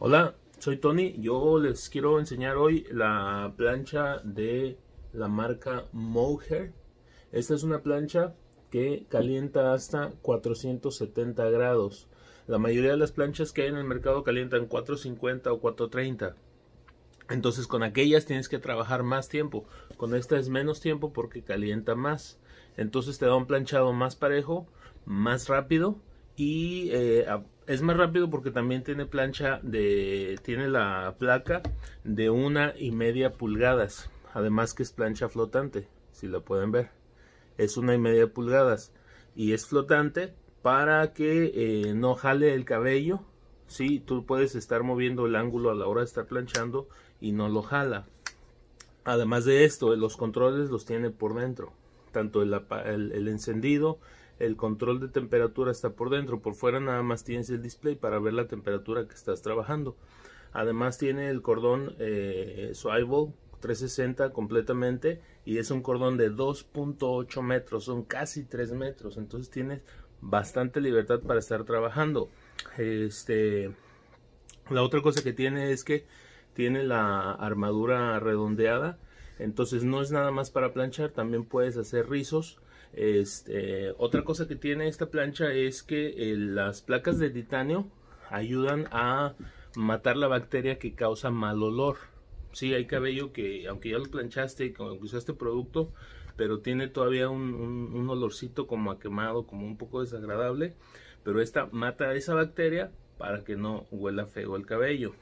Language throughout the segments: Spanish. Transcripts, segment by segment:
Hola, soy Tony. Yo les quiero enseñar hoy la plancha de la marca Mohair. Esta es una plancha que calienta hasta 470 grados. La mayoría de las planchas que hay en el mercado calientan 450 o 430. Entonces con aquellas tienes que trabajar más tiempo. Con esta es menos tiempo porque calienta más. Entonces te da un planchado más parejo, más rápido y eh, es más rápido porque también tiene plancha de tiene la placa de una y media pulgadas además que es plancha flotante si la pueden ver es una y media pulgadas y es flotante para que eh, no jale el cabello ¿sí? tú puedes estar moviendo el ángulo a la hora de estar planchando y no lo jala además de esto los controles los tiene por dentro tanto el encendido el control de temperatura está por dentro, por fuera nada más tienes el display para ver la temperatura que estás trabajando. Además tiene el cordón eh, Swivel 360 completamente y es un cordón de 2.8 metros, son casi 3 metros, entonces tienes bastante libertad para estar trabajando. Este, la otra cosa que tiene es que tiene la armadura redondeada, entonces no es nada más para planchar, también puedes hacer rizos este, otra cosa que tiene esta plancha es que eh, las placas de titanio ayudan a matar la bacteria que causa mal olor. si hay cabello que, aunque ya lo planchaste, y usaste producto, pero tiene todavía un, olorcito como a quemado, como un poco desagradable. Pero esta mata esa bacteria para que no huela feo el cabello.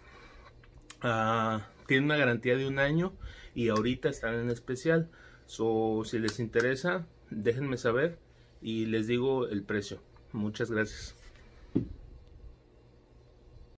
Ah, tiene una garantía de un año y ahorita están en especial. So, si les interesa, déjenme saber y les digo el precio. Muchas gracias.